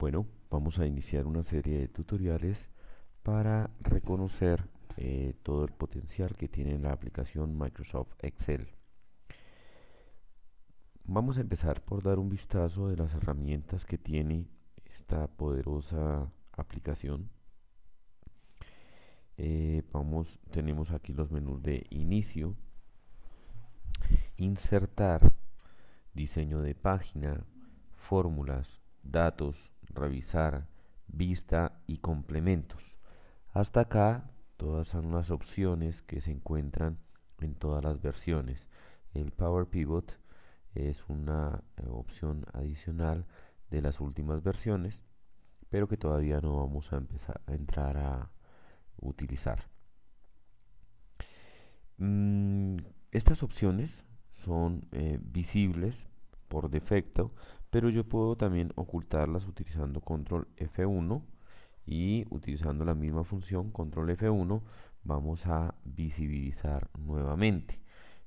Bueno, vamos a iniciar una serie de tutoriales para reconocer eh, todo el potencial que tiene la aplicación Microsoft Excel. Vamos a empezar por dar un vistazo de las herramientas que tiene esta poderosa aplicación. Eh, tenemos aquí los menús de inicio, insertar, diseño de página, fórmulas, datos, revisar, vista y complementos. Hasta acá todas son las opciones que se encuentran en todas las versiones. El Power Pivot es una eh, opción adicional de las últimas versiones, pero que todavía no vamos a empezar a entrar a utilizar. Mm, estas opciones son eh, visibles por defecto, pero yo puedo también ocultarlas utilizando control F1 y utilizando la misma función control F1 vamos a visibilizar nuevamente.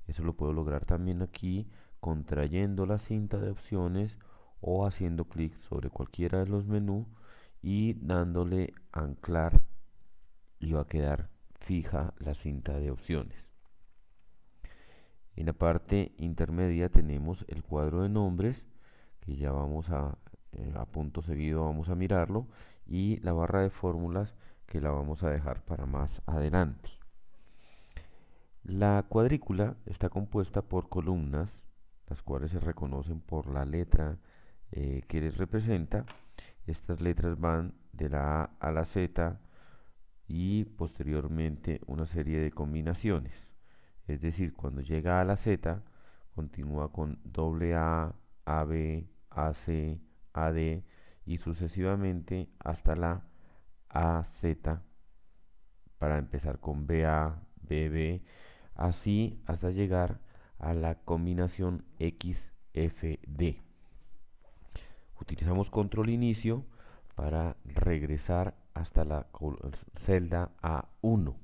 Eso lo puedo lograr también aquí contrayendo la cinta de opciones o haciendo clic sobre cualquiera de los menús y dándole anclar y va a quedar fija la cinta de opciones. En la parte intermedia tenemos el cuadro de nombres, que ya vamos a, eh, a punto seguido vamos a mirarlo, y la barra de fórmulas que la vamos a dejar para más adelante. La cuadrícula está compuesta por columnas, las cuales se reconocen por la letra eh, que les representa. Estas letras van de la A a la Z y posteriormente una serie de combinaciones. Es decir, cuando llega a la Z, continúa con AA, A, AB, AC, AD y sucesivamente hasta la AZ para empezar con BA, BB, así hasta llegar a la combinación XFD. Utilizamos control inicio para regresar hasta la celda A1.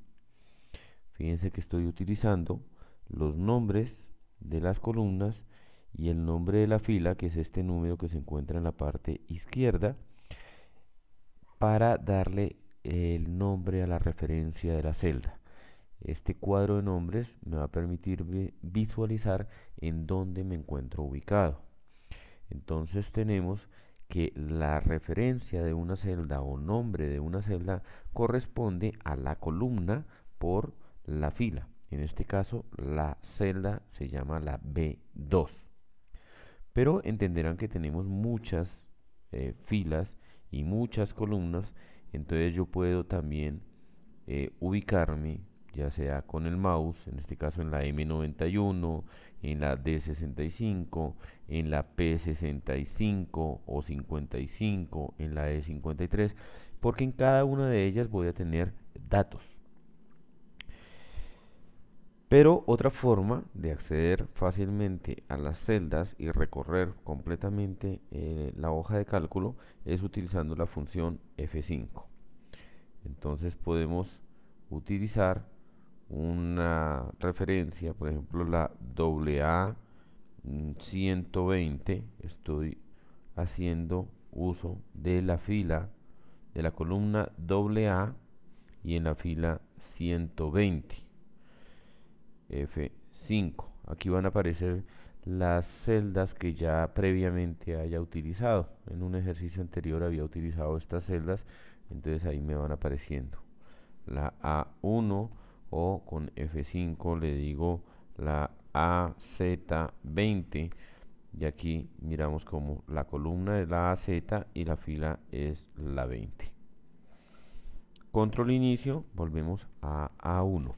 Fíjense que estoy utilizando los nombres de las columnas y el nombre de la fila, que es este número que se encuentra en la parte izquierda, para darle el nombre a la referencia de la celda. Este cuadro de nombres me va a permitir visualizar en dónde me encuentro ubicado. Entonces tenemos que la referencia de una celda o nombre de una celda corresponde a la columna por la fila. En este caso, la celda se llama la B2. Pero entenderán que tenemos muchas eh, filas y muchas columnas, entonces yo puedo también eh, ubicarme, ya sea con el mouse, en este caso en la M91, en la D65, en la P65 o 55, en la E53, porque en cada una de ellas voy a tener datos. Pero otra forma de acceder fácilmente a las celdas y recorrer completamente eh, la hoja de cálculo es utilizando la función F5. Entonces podemos utilizar una referencia, por ejemplo la AA120, mm, estoy haciendo uso de la fila de la columna AA y en la fila 120 F5. Aquí van a aparecer las celdas que ya previamente haya utilizado. En un ejercicio anterior había utilizado estas celdas, entonces ahí me van apareciendo. La A1 o con F5 le digo la AZ20 y aquí miramos como la columna es la AZ y la fila es la 20. Control inicio, volvemos a A1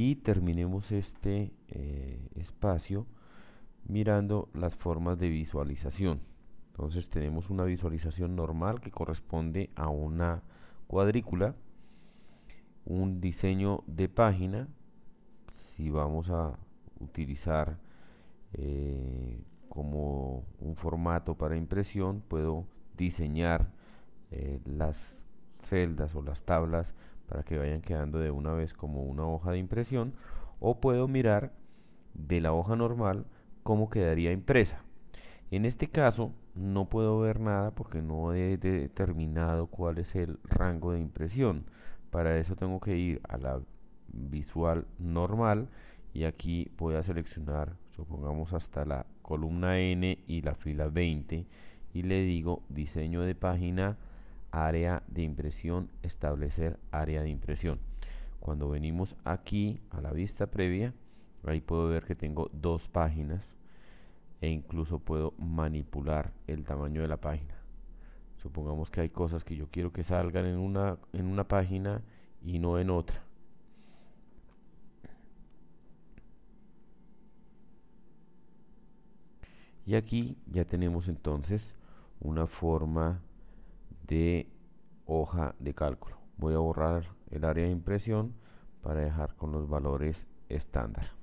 y terminemos este eh, espacio mirando las formas de visualización. Entonces tenemos una visualización normal que corresponde a una cuadrícula, un diseño de página, si vamos a utilizar eh, como un formato para impresión, puedo diseñar eh, las celdas o las tablas para que vayan quedando de una vez como una hoja de impresión o puedo mirar de la hoja normal cómo quedaría impresa. En este caso no puedo ver nada porque no he determinado cuál es el rango de impresión. Para eso tengo que ir a la visual normal y aquí voy a seleccionar, supongamos hasta la columna N y la fila 20 y le digo diseño de página área de impresión, establecer área de impresión. Cuando venimos aquí a la vista previa, ahí puedo ver que tengo dos páginas e incluso puedo manipular el tamaño de la página. Supongamos que hay cosas que yo quiero que salgan en una, en una página y no en otra. Y aquí ya tenemos entonces una forma de hoja de cálculo. Voy a borrar el área de impresión para dejar con los valores estándar.